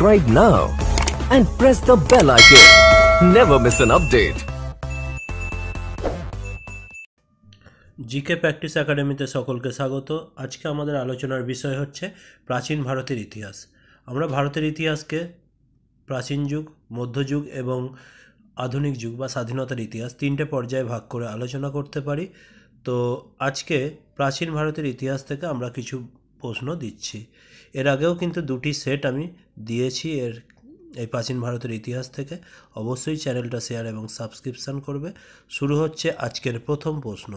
subscribe now and press the bell icon. Never miss an update. GK practice একাডেমিতে সকলকে স্বাগত আজকে আমাদের আলোচনার বিষয় হচ্ছে প্রাচীন ভারতের ইতিহাস আমরা ভারতের ইতিহাসকে প্রাচীন যুগ মধ্যযুগ এবং আধুনিক যুগ বা স্বাধীনতার ইতিহাস তিনটে পর্যায়ে ভাগ করে আলোচনা করতে পারি তো আজকে প্রাচীন ভারতের ইতিহাস থেকে আমরা কিছু প্রশ্ন দিচ্ছি এর আগেও কিন্তু দুটি সেট আমি দিয়েছি এর এই প্রাচীন ভারতের ইতিহাস থেকে অবশ্যই চ্যানেলটা শেয়ার এবং সাবস্ক্রিপশান করবে শুরু হচ্ছে আজকের প্রথম প্রশ্ন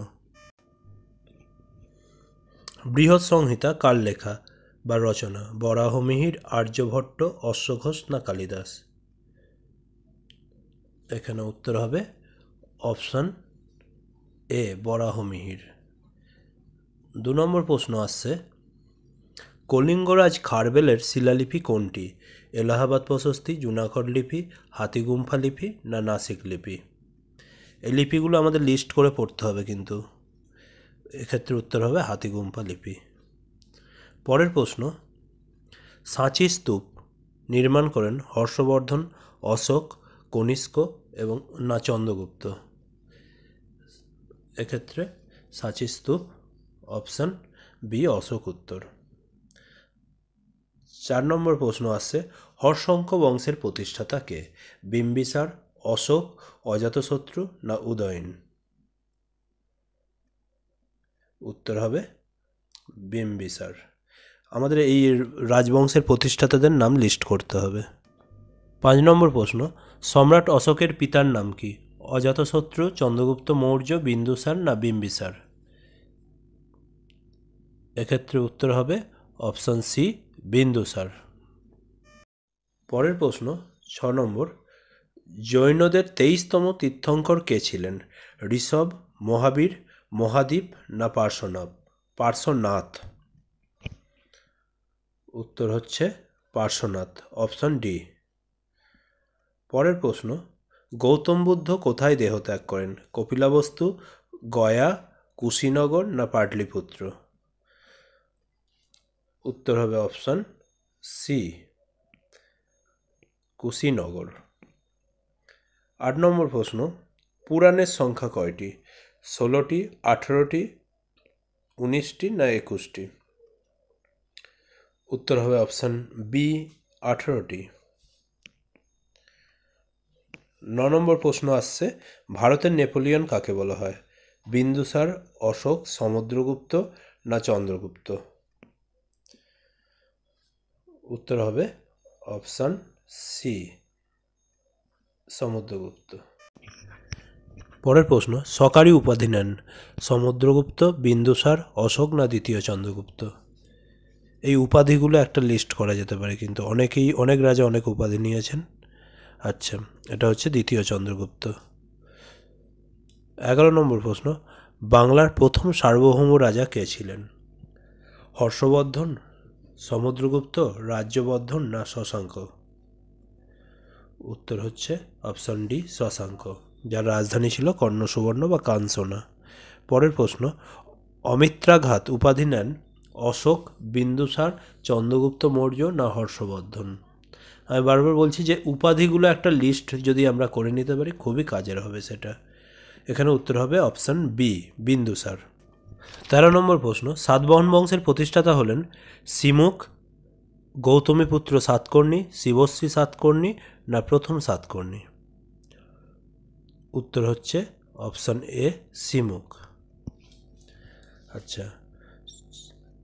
বৃহৎ সংহিতা কার লেখা বা রচনা বরাহমিহির আর্যভট্ট অশ্বঘোষ না কালিদাস এখানে উত্তর হবে অপশান এ বরাহমিহির দু নম্বর প্রশ্ন আসছে কলিঙ্গরাজ খারবেলের শিলালিপি কোনটি এলাহাবাদ প্রশস্তি জুনাগড় লিপি হাতিগুম্ফা লিপি না নাসিক লিপি এই লিপিগুলো আমাদের লিস্ট করে পড়তে হবে কিন্তু এক্ষেত্রে উত্তর হবে হাতিগুম্ফা লিপি পরের প্রশ্ন সাঁচি স্তূপ নির্মাণ করেন হর্ষবর্ধন অশোক কনিষ্ক এবং না চন্দ্রগুপ্ত এক্ষেত্রে সাঁচি স্তূপ অপশান বি অশোক উত্তর চার নম্বর প্রশ্ন আছে হর্ষঙ্ক বংশের প্রতিষ্ঠাতা কে বিম্বিসার অশোক অজাতশত্রু না উদয়ন উত্তর হবে বিম্বিসার আমাদের এই রাজবংশের প্রতিষ্ঠাতাদের নাম লিস্ট করতে হবে পাঁচ নম্বর প্রশ্ন সম্রাট অশোকের পিতার নাম কি অজাতশত্রু চন্দ্রগুপ্ত মৌর্য বিন্দুসার না বিম্বিসার এক্ষেত্রে উত্তর হবে অপশন সি বিন্দুসার পরের প্রশ্ন ছ নম্বর জৈনদের তেইশতম তীর্থঙ্কর কে ছিলেন ঋষভ মহাবীর মহাদীপ না পার্শ্বনাথ পার্শ্বনাথ উত্তর হচ্ছে পার্শ্বনাথ অপশন ডি পরের প্রশ্ন গৌতম বুদ্ধ কোথায় দেহত্যাগ করেন কপিলাবস্তু গয়া কুশীনগর না পাটলিপুত্র উত্তর হবে অপশন সি কুশিনগর আট নম্বর প্রশ্ন পুরাণের সংখ্যা কয়টি ষোলোটি আঠেরোটি উনিশটি না একুশটি উত্তর হবে অপশান বি আঠেরোটি ন নম্বর প্রশ্ন আসছে ভারতের নেপোলিয়ন কাকে বলা হয় বিন্দুসার অশোক সমুদ্রগুপ্ত না চন্দ্রগুপ্ত উত্তর হবে অপশান সি সমুদ্রগুপ্ত পরের প্রশ্ন সকারি উপাধি নেন সমুদ্রগুপ্ত বিন্দুসার অশোক না দ্বিতীয় চন্দ্রগুপ্ত এই উপাধিগুলো একটা লিস্ট করা যেতে পারে কিন্তু অনেকেই অনেক রাজা অনেক উপাধি নিয়েছেন আচ্ছা এটা হচ্ছে দ্বিতীয় চন্দ্রগুপ্ত এগারো নম্বর প্রশ্ন বাংলার প্রথম সার্বভৌম রাজা কে ছিলেন হর্ষবর্ধন সমুদ্রগুপ্ত রাজ্যবর্ধন না শশাঙ্ক উত্তর হচ্ছে অপশন ডি শশাঙ্ক যার রাজধানী ছিল কর্ণ সুবর্ণ বা কাঞ্চনা পরের প্রশ্ন অমিত্রাঘাত উপাধি নেন অশোক বিন্দুসার চন্দ্রগুপ্ত মৌর্য না হর্ষবর্ধন আমি বারবার বলছি যে উপাধিগুলো একটা লিস্ট যদি আমরা করে নিতে পারি খুবই কাজের হবে সেটা এখানে উত্তর হবে অপশান বি বিন্দুসার তেরো নম্বর প্রশ্ন সাতবাহন বংশের প্রতিষ্ঠাতা হলেন সিমুক গৌতমীপুত্র সাতকর্ণী শিবশ্রী সাতকর্ণী না প্রথম সাতকর্ণী উত্তর হচ্ছে অপশান এ সিমুক আচ্ছা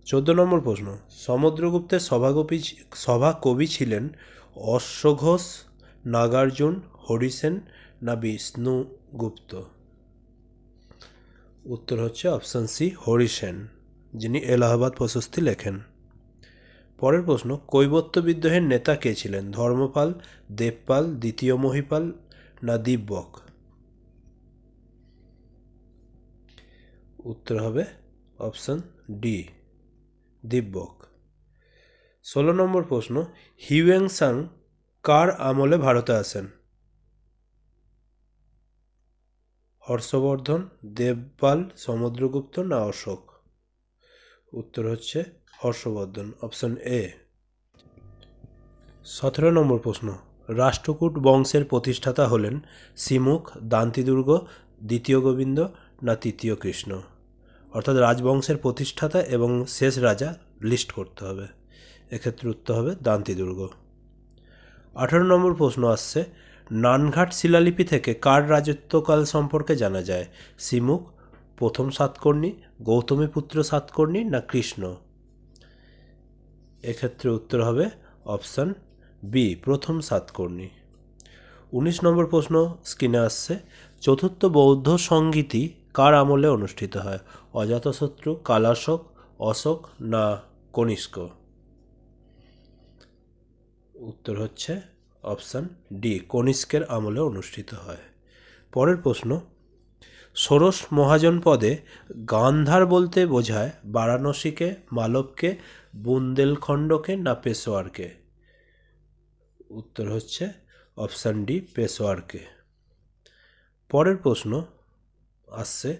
চোদ্দ নম্বর প্রশ্ন সমুদ্রগুপ্তের সভাকবি সভা কবি ছিলেন অশ্বঘোষ নাগার্জুন হরিসেন না বিষ্ণুগুপ্ত উত্তর হচ্ছে অপশান সি হরি সেন যিনি এলাহাবাদ প্রশস্তি লেখেন পরের প্রশ্ন কৈবত্য বিদ্রোহের নেতা কে ছিলেন ধর্মপাল দেবপাল দ্বিতীয় মহিপাল না দিব্যক উত্তর হবে অপশান ডি দিব্যক ষোলো নম্বর প্রশ্ন হিউয়েং সাং কার আমলে ভারতে আসেন হর্ষবর্ধন দেবপাল সমুদ্রগুপ্ত না অশোক উত্তর হচ্ছে হর্ষবর্ধন অপশন এ সতেরো নম্বর প্রশ্ন রাষ্ট্রকূট বংশের প্রতিষ্ঠাতা হলেন সিমুখ দান্তিদুর্গ দ্বিতীয় গোবিন্দ না তৃতীয় কৃষ্ণ অর্থাৎ রাজবংশের প্রতিষ্ঠাতা এবং শেষ রাজা লিস্ট করতে হবে এক্ষেত্রে উত্তর হবে দান্তিদুর্গ আঠারো নম্বর প্রশ্ন আসছে নানঘাট শিলালিপি থেকে কার রাজত্বকাল সম্পর্কে জানা যায় সিমুক প্রথম সাতকর্ণী গৌতমী পুত্র সাতকর্ণী না কৃষ্ণ এক্ষেত্রে উত্তর হবে অপশান বি প্রথম সাতকর্ণী উনিশ নম্বর প্রশ্ন স্ক্রিনে আসছে চতুর্থ বৌদ্ধ সংগীতি কার আমলে অনুষ্ঠিত হয় অজাতশত্রু কালাশোক অশোক না কনিষ্ক উত্তর হচ্ছে অপশান ডি কনিষ্কের আমলে অনুষ্ঠিত হয় পরের প্রশ্ন ষোড়শ মহাজন পদে গান্ধার বলতে বোঝায় বারাণসীকে মালবকে বুন্দেলখণ্ডকে না পেশোয়ারকে উত্তর হচ্ছে অপশান ডি পেশোয়ারকে পরের প্রশ্ন আসছে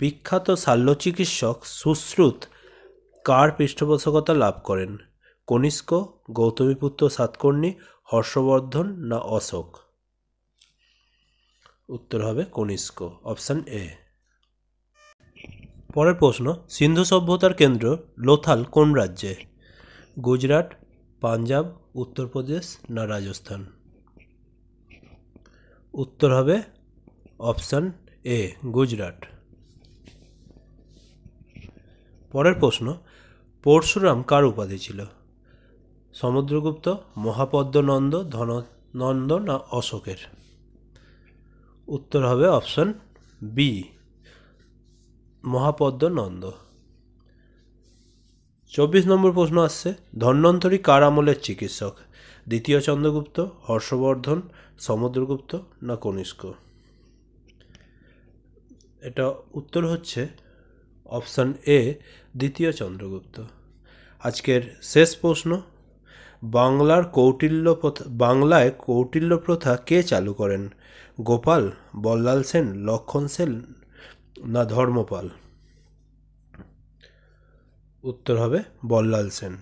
বিখ্যাত শাল্য চিকিৎসক সুশ্রুত কার পৃষ্ঠপোষকতা লাভ করেন কনিষ্ক গৌতমীপুত্র সাতকর্ণী হর্ষবর্ধন না অশোক উত্তর হবে কনিষ্ক অপশান এ পরের প্রশ্ন সিন্ধু সভ্যতার কেন্দ্র লোথাল কোন রাজ্যে গুজরাট পাঞ্জাব উত্তরপ্রদেশ না রাজস্থান উত্তর হবে অপশান এ গুজরাট পরের প্রশ্ন পরশুরাম কার উপাধি ছিল সমুদ্রগুপ্ত মহাপদ্মনন্দ ধন নন্দ না অশোকের উত্তর হবে অপশন বি মহাপদ্মনন্দ চব্বিশ নম্বর প্রশ্ন আসছে ধন্বন্তরী কার আমলের চিকিৎসক দ্বিতীয় চন্দ্রগুপ্ত হর্ষবর্ধন সমুদ্রগুপ্ত না কনিষ্ক এটা উত্তর হচ্ছে অপশান এ দ্বিতীয় চন্দ্রগুপ্ত আজকের শেষ প্রশ্ন বাংলার কৌটিল্য প্রথা বাংলায় কৌটিল্য প্রথা কে চালু করেন গোপাল বল্লাল সেন লক্ষণ সেন না ধর্মপাল উত্তর হবে বল্লাল সেন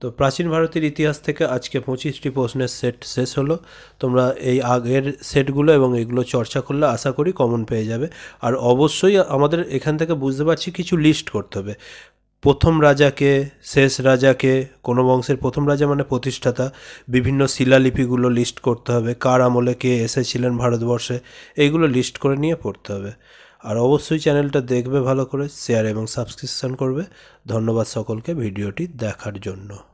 তো প্রাচীন ভারতের ইতিহাস থেকে আজকে পঁচিশটি প্রশ্নের সেট শেষ হলো তোমরা এই আগের সেটগুলো এবং এগুলো চর্চা করলে আশা করি কমন পেয়ে যাবে আর অবশ্যই আমাদের এখান থেকে বুঝতে পারছি কিছু লিস্ট করতে হবে প্রথম রাজাকে শেষ রাজাকে কোনো বংশের প্রথম রাজা মানে প্রতিষ্ঠাতা বিভিন্ন শিলালিপিগুলো লিস্ট করতে হবে কার আমলে কে এসেছিলেন ভারতবর্ষে এইগুলো লিস্ট করে নিয়ে পড়তে হবে আর অবশ্যই চ্যানেলটা দেখবে ভালো করে শেয়ার এবং সাবস্ক্রিপশান করবে ধন্যবাদ সকলকে ভিডিওটি দেখার জন্য